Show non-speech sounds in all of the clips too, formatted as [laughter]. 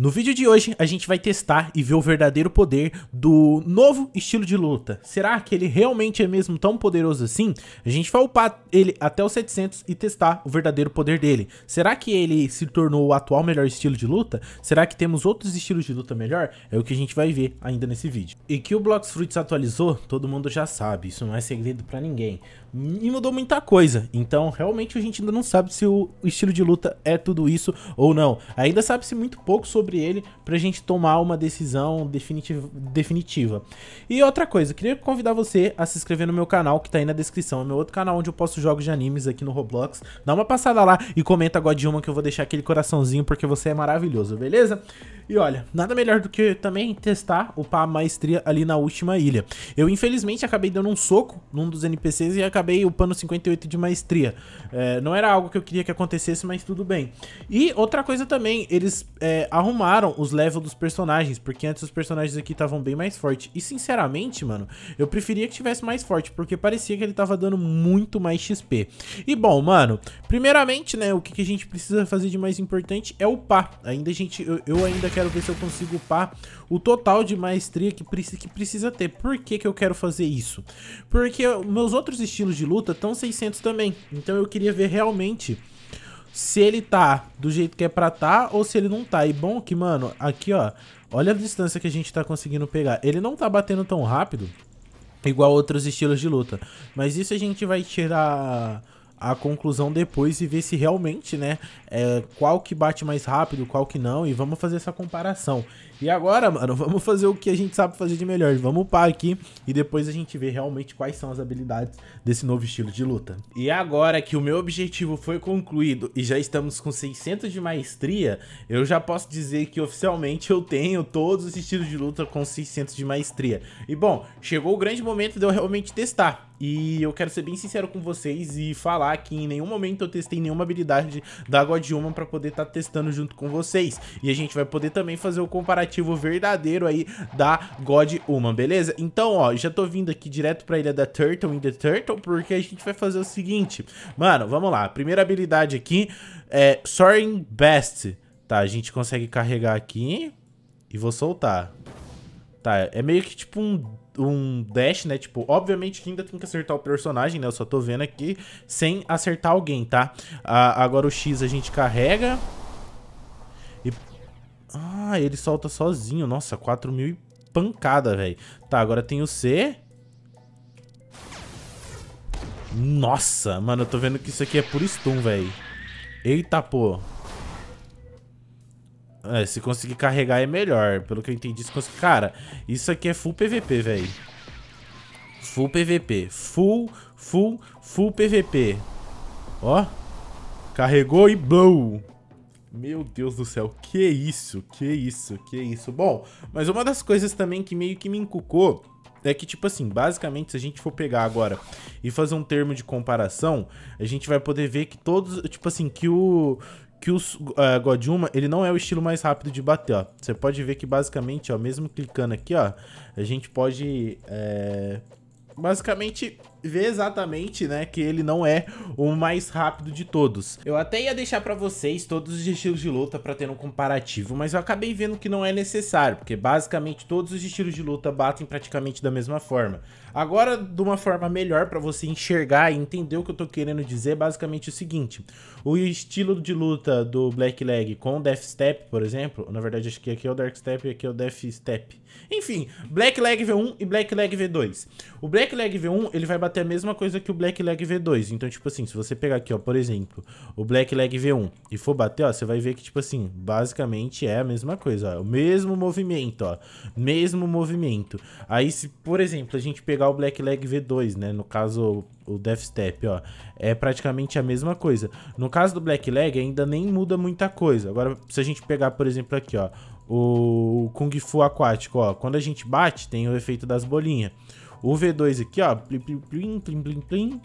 No vídeo de hoje, a gente vai testar e ver o verdadeiro poder do novo estilo de luta. Será que ele realmente é mesmo tão poderoso assim? A gente vai upar ele até os 700 e testar o verdadeiro poder dele. Será que ele se tornou o atual melhor estilo de luta? Será que temos outros estilos de luta melhor? É o que a gente vai ver ainda nesse vídeo. E que o Blox Fruits atualizou, todo mundo já sabe, isso não é segredo pra ninguém. E mudou muita coisa, então realmente a gente ainda não sabe se o estilo de luta é tudo isso ou não. Ainda sabe-se muito pouco sobre sobre ele para a gente tomar uma decisão definitiva, definitiva. E outra coisa, queria convidar você a se inscrever no meu canal que está aí na descrição, é meu outro canal onde eu posto jogos de animes aqui no Roblox. Dá uma passada lá e comenta agora de uma que eu vou deixar aquele coraçãozinho porque você é maravilhoso, beleza? E olha, nada melhor do que também testar upar a maestria ali na última ilha. Eu, infelizmente, acabei dando um soco num dos NPCs e acabei upando 58 de maestria. É, não era algo que eu queria que acontecesse, mas tudo bem. E outra coisa também, eles é, arrumaram os levels dos personagens, porque antes os personagens aqui estavam bem mais fortes. E, sinceramente, mano, eu preferia que tivesse mais forte, porque parecia que ele tava dando muito mais XP. E, bom, mano, primeiramente, né, o que, que a gente precisa fazer de mais importante é upar. Ainda a gente, eu, eu ainda quero quero ver se eu consigo upar o total de maestria que, que precisa ter. Por que, que eu quero fazer isso? Porque meus outros estilos de luta estão 600 também, então eu queria ver realmente se ele tá do jeito que é pra tá ou se ele não tá. E bom que, mano, aqui, ó, olha a distância que a gente tá conseguindo pegar. Ele não tá batendo tão rápido igual outros estilos de luta, mas isso a gente vai tirar a conclusão depois e ver se realmente, né, é, qual que bate mais rápido, qual que não, e vamos fazer essa comparação. E agora, mano, [laughs] vamos fazer o que a gente sabe fazer de melhor. Vamos upar aqui e depois a gente vê realmente quais são as habilidades desse novo estilo de luta. E agora que o meu objetivo foi concluído e já estamos com 600 de maestria, eu já posso dizer que oficialmente eu tenho todos os estilos de luta com 600 de maestria. E bom, chegou o grande momento de eu realmente testar. E eu quero ser bem sincero com vocês e falar que em nenhum momento eu testei nenhuma habilidade da God Human para poder estar tá testando junto com vocês. E a gente vai poder também fazer o comparativo verdadeiro aí da God Human, beleza? Então, ó, já tô vindo aqui direto pra ilha da Turtle in the Turtle, porque a gente vai fazer o seguinte. Mano, vamos lá. Primeira habilidade aqui é Soaring Best. Tá, a gente consegue carregar aqui e vou soltar. Tá, é meio que tipo um um dash, né? Tipo, obviamente que ainda tem que acertar o personagem, né? Eu só tô vendo aqui sem acertar alguém, tá? Ah, agora o X a gente carrega. E... Ah, ele solta sozinho. Nossa, 4 mil e pancada, velho. Tá, agora tem o C. Nossa, mano, eu tô vendo que isso aqui é puro stun, velho. Eita, pô. É, se conseguir carregar é melhor. Pelo que eu entendi, se conseguir... Cara, isso aqui é full PVP, velho. Full PVP. Full, full, full PVP. Ó. Carregou e blow. Meu Deus do céu, que isso, que isso, que isso. Bom, mas uma das coisas também que meio que me encucou é que, tipo assim, basicamente, se a gente for pegar agora e fazer um termo de comparação, a gente vai poder ver que todos, tipo assim, que o que o uh, ele não é o estilo mais rápido de bater, ó. Você pode ver que basicamente, ó, mesmo clicando aqui, ó, a gente pode, é, basicamente, vê exatamente, né, que ele não é o mais rápido de todos. Eu até ia deixar para vocês todos os estilos de luta para ter um comparativo, mas eu acabei vendo que não é necessário, porque basicamente todos os estilos de luta batem praticamente da mesma forma. Agora, de uma forma melhor para você enxergar e entender o que eu tô querendo dizer, é basicamente o seguinte: o estilo de luta do Black Leg com Death Step, por exemplo, na verdade acho que aqui é o Dark Step e aqui é o Death Step. Enfim, Black Leg V1 e Black Leg V2. O Black Leg V1, ele vai bater até a mesma coisa que o Black Leg V2. Então, tipo assim, se você pegar aqui, ó, por exemplo, o Black Leg V1 e for bater, ó, você vai ver que, tipo assim, basicamente é a mesma coisa, ó. O mesmo movimento, ó. Mesmo movimento. Aí, se, por exemplo, a gente pegar o Black Leg V2, né? No caso, o Death Step, ó, é praticamente a mesma coisa. No caso do Black Leg ainda nem muda muita coisa. Agora, se a gente pegar, por exemplo, aqui, ó, o Kung Fu Aquático, ó, quando a gente bate, tem o efeito das bolinhas. O V2 aqui, ó. Plim, plim, plim, plim,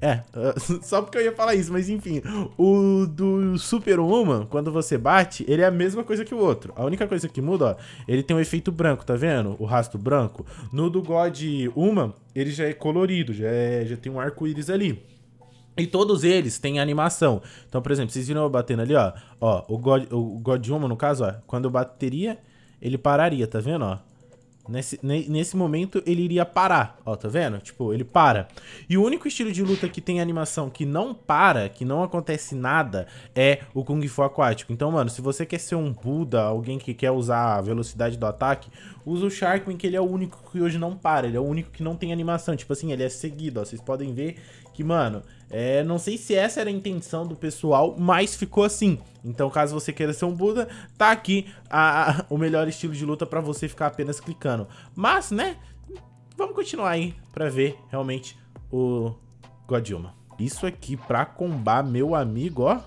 É, [laughs] só porque eu ia falar isso, mas enfim. O do Super Woman, quando você bate, ele é a mesma coisa que o outro. A única coisa que muda, ó, ele tem um efeito branco, tá vendo? O rastro branco. No do God Woman, ele já é colorido, já, é, já tem um arco-íris ali. E todos eles têm animação. Então, por exemplo, vocês viram eu batendo ali, ó. Ó, o God, o God Woman, no caso, ó. Quando eu bateria, ele pararia, tá vendo, ó? Nesse, nesse momento ele iria parar. Ó, tá vendo? Tipo, ele para. E o único estilo de luta que tem animação que não para, que não acontece nada, é o Kung Fu aquático. Então, mano, se você quer ser um Buda, alguém que quer usar a velocidade do ataque, usa o Sharkman, que ele é o único que hoje não para. Ele é o único que não tem animação. Tipo assim, ele é seguido, ó. Vocês podem ver que, mano, é, não sei se essa era a intenção do pessoal, mas ficou assim. Então, caso você queira ser um Buda, tá aqui a, a, [laughs] o melhor estilo de luta pra você ficar apenas clicando. Mas, né, vamos continuar aí pra ver realmente o Godilma. Isso aqui pra combar, meu amigo, ó.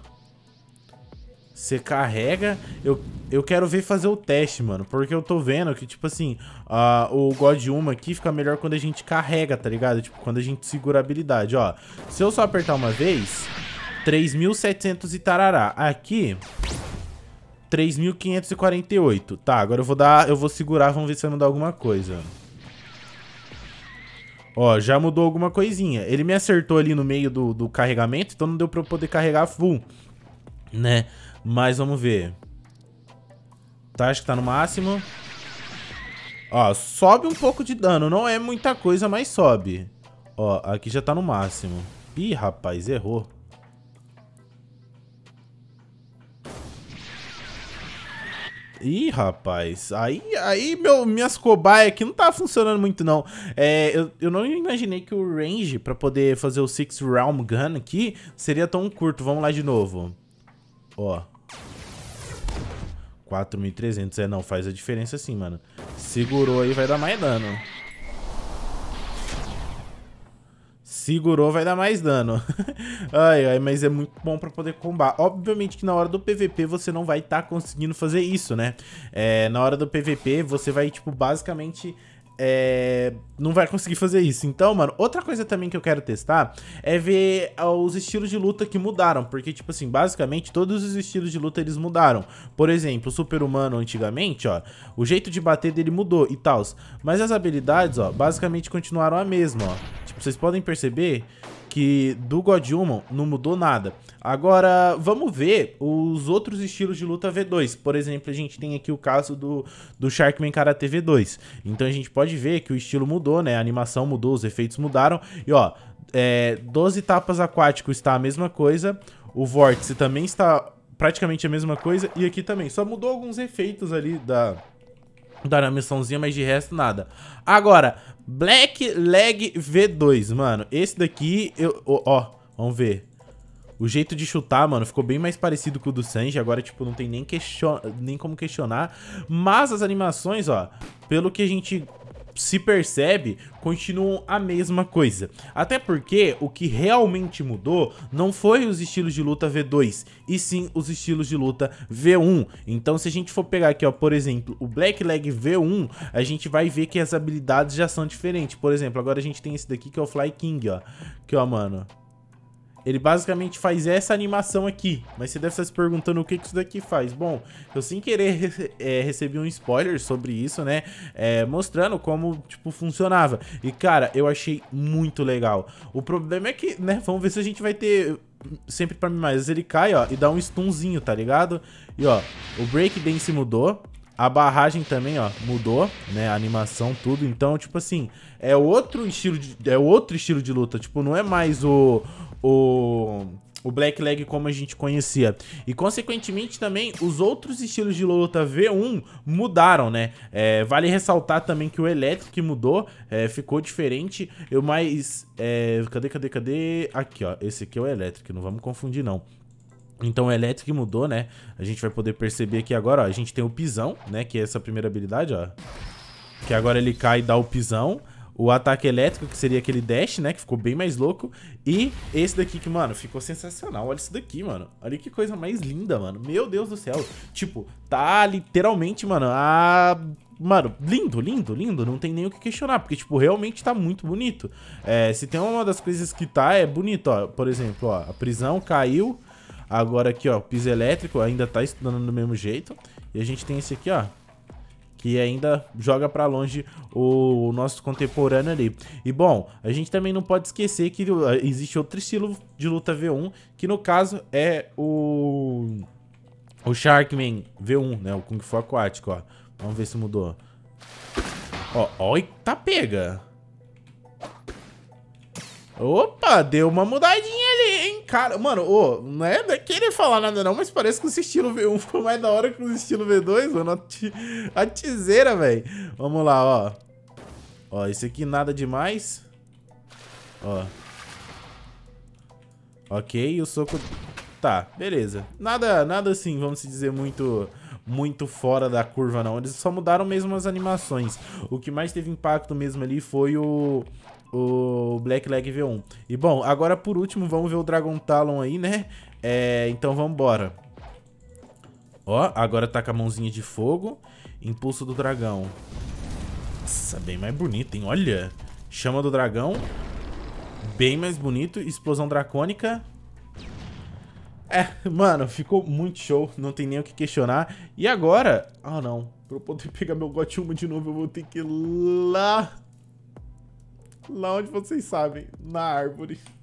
Você carrega. Eu, eu quero ver fazer o teste, mano. Porque eu tô vendo que, tipo assim, uh, o God 1 aqui fica melhor quando a gente carrega, tá ligado? Tipo, quando a gente segura a habilidade, ó. Se eu só apertar uma vez, 3.700 e tarará. Aqui, 3.548. Tá, agora eu vou dar... Eu vou segurar, vamos ver se vai mudar alguma coisa. Ó, já mudou alguma coisinha. Ele me acertou ali no meio do, do carregamento, então não deu pra eu poder carregar full, né? Mas vamos ver. Tá, acho que tá no máximo. Ó, sobe um pouco de dano. Não é muita coisa, mas sobe. Ó, aqui já tá no máximo. Ih, rapaz, errou. Ih, rapaz, aí, aí meu, minhas cobaias aqui não tá funcionando muito, não. É, eu, eu não imaginei que o range pra poder fazer o Six Realm Gun aqui seria tão curto. Vamos lá de novo. Ó. 4.300. É, não, faz a diferença sim, mano. Segurou aí, vai dar mais dano. Segurou, vai dar mais dano. [laughs] ai, ai, mas é muito bom pra poder combar. Obviamente que na hora do PVP você não vai estar tá conseguindo fazer isso, né? É, na hora do PVP você vai, tipo, basicamente é, não vai conseguir fazer isso. Então, mano, outra coisa também que eu quero testar é ver ah, os estilos de luta que mudaram, porque, tipo assim, basicamente todos os estilos de luta eles mudaram. Por exemplo, o super-humano antigamente, ó, o jeito de bater dele mudou e tal, mas as habilidades, ó, basicamente continuaram a mesma, ó. Tipo, vocês podem perceber que do God Human não mudou nada. Agora, vamos ver os outros estilos de luta V2. Por exemplo, a gente tem aqui o caso do, do Sharkman Karate V2. Então a gente pode ver que o estilo mudou, né? A animação mudou, os efeitos mudaram. E ó, é, 12 tapas aquáticos está a mesma coisa. O vórtice também está praticamente a mesma coisa. E aqui também. Só mudou alguns efeitos ali da dar uma missãozinha, mas de resto nada. Agora, Black Leg V2, mano. Esse daqui, eu, ó, ó, vamos ver. O jeito de chutar, mano, ficou bem mais parecido com o do Sanji. Agora, tipo, não tem nem, question... nem como questionar. Mas as animações, ó, pelo que a gente se percebe, continuam a mesma coisa. Até porque o que realmente mudou não foi os estilos de luta V2, e sim os estilos de luta V1. Então se a gente for pegar aqui, ó, por exemplo, o Black Leg V1, a gente vai ver que as habilidades já são diferentes. Por exemplo, agora a gente tem esse daqui que é o Fly King, ó. Que ó, mano, ele basicamente faz essa animação aqui. Mas você deve estar se perguntando o que, que isso daqui faz. Bom, eu sem querer é, recebi um spoiler sobre isso, né? É, mostrando como, tipo, funcionava. E, cara, eu achei muito legal. O problema é que, né? Vamos ver se a gente vai ter sempre pra mim mais. Ele cai, ó, e dá um stunzinho, tá ligado? E, ó, o break dance mudou. A barragem também, ó, mudou, né? A animação, tudo. Então, tipo assim, é outro estilo de, é outro estilo de luta. Tipo, não é mais o, o, o Black Leg como a gente conhecia. E, consequentemente, também os outros estilos de Lolota V1 mudaram, né? É, vale ressaltar também que o Electric mudou, é, ficou diferente. Eu mais. É, cadê, cadê, cadê? Aqui, ó. Esse aqui é o Electric, não vamos confundir, não. Então o Electric mudou, né? A gente vai poder perceber aqui agora, ó. A gente tem o pisão, né? Que é essa primeira habilidade, ó. Que agora ele cai e dá o pisão o ataque elétrico, que seria aquele dash, né? Que ficou bem mais louco. E esse daqui que, mano, ficou sensacional. Olha isso daqui, mano. Olha que coisa mais linda, mano. Meu Deus do céu. Tipo, tá literalmente, mano, a... Mano, lindo, lindo, lindo, não tem nem o que questionar, porque, tipo, realmente tá muito bonito. É, se tem uma das coisas que tá, é bonito, ó. Por exemplo, ó, a prisão caiu, agora aqui, ó, piso elétrico ainda tá estudando do mesmo jeito. E a gente tem esse aqui, ó, que ainda joga para longe o, nosso contemporâneo ali. E bom, a gente também não pode esquecer que eh, existe outro estilo de luta V1, que no caso é o o Sharkman V1, né, o Kung Fu aquático, ó. Vamos ver se mudou. Ó, ó, tá pega. Opa, deu uma mudadinha cara, mano, ô, não é, não é querer falar nada não, mas parece que o estilo V1 [laughs] ficou mais da hora que o estilo V2, mano. A, tiseira, velho. Vamos lá, ó. Ó, esse aqui nada demais. Ó. Ok, o soco... Tá, beleza. Nada, nada assim, vamos dizer, muito muito fora da curva, não. Eles só mudaram mesmo as animações. O que mais teve impacto mesmo ali foi o, o Black Leg V1. E bom, agora por último, vamos ver o Dragon Talon aí, né? É, então vambora. Ó, agora tá com a mãozinha de fogo. Impulso do dragão. Nossa, bem mais bonito, hein? Olha! Chama do dragão. Bem mais bonito. Explosão dracônica. É, mano, ficou muito show, não tem nem o que questionar. E agora? Ah, não. Pra eu poder pegar meu 1 de novo, eu vou ter que ir lá lá onde vocês sabem, na árvore.